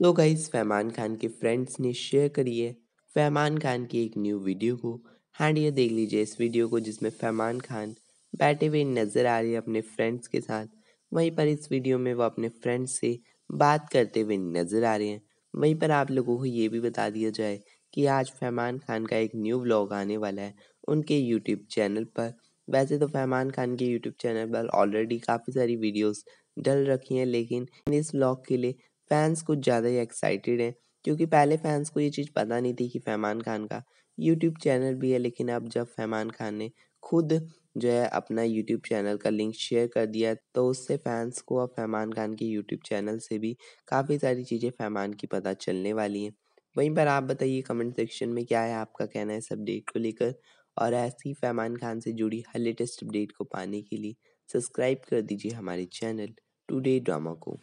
so guys फैमान Khan के friends ने share करी है फैमान खान की एक न्यू वीडियो को हैंड ये देख लीजिए इस वीडियो को जिसमें फैमान खान बैठे हुए नज़र आ रहे हैं अपने फ्रेंड्स के साथ वहीं पर इस वीडियो में वो अपने फ्रेंड्स से बात करते हुए नज़र आ रहे हैं वहीं पर आप लोगों को ये भी बता दिया जाए कि आज फैमान खान का एक न्यू ब्लॉग आने वाला है उनके यूट्यूब चैनल पर वैसे तो फैमान खान के यूट्यूब चैनल पर ऑलरेडी काफ़ी सारी वीडियोस डल रखी हैं लेकिन इस ब्लॉग के लिए फैंस कुछ ज़्यादा ही एक्साइटेड हैं क्योंकि पहले फैंस को ये चीज़ पता नहीं थी कि फैमान खान का यूट्यूब चैनल भी है लेकिन अब जब फैमान खान ने खुद जो है अपना यूट्यूब चैनल का लिंक शेयर कर दिया तो उससे फैंस को अब फैमान खान के यूट्यूब चैनल से भी काफ़ी सारी चीज़ें फैमान की पता चलने वाली हैं वहीं पर आप बताइए कमेंट सेक्शन में क्या है आपका कहना है इस अपडेट को लेकर और ऐसी फैमान खान से जुड़ी हर लेटेस्ट अपडेट को पाने के लिए सब्सक्राइब कर दीजिए हमारे चैनल टुडे ड्रामा को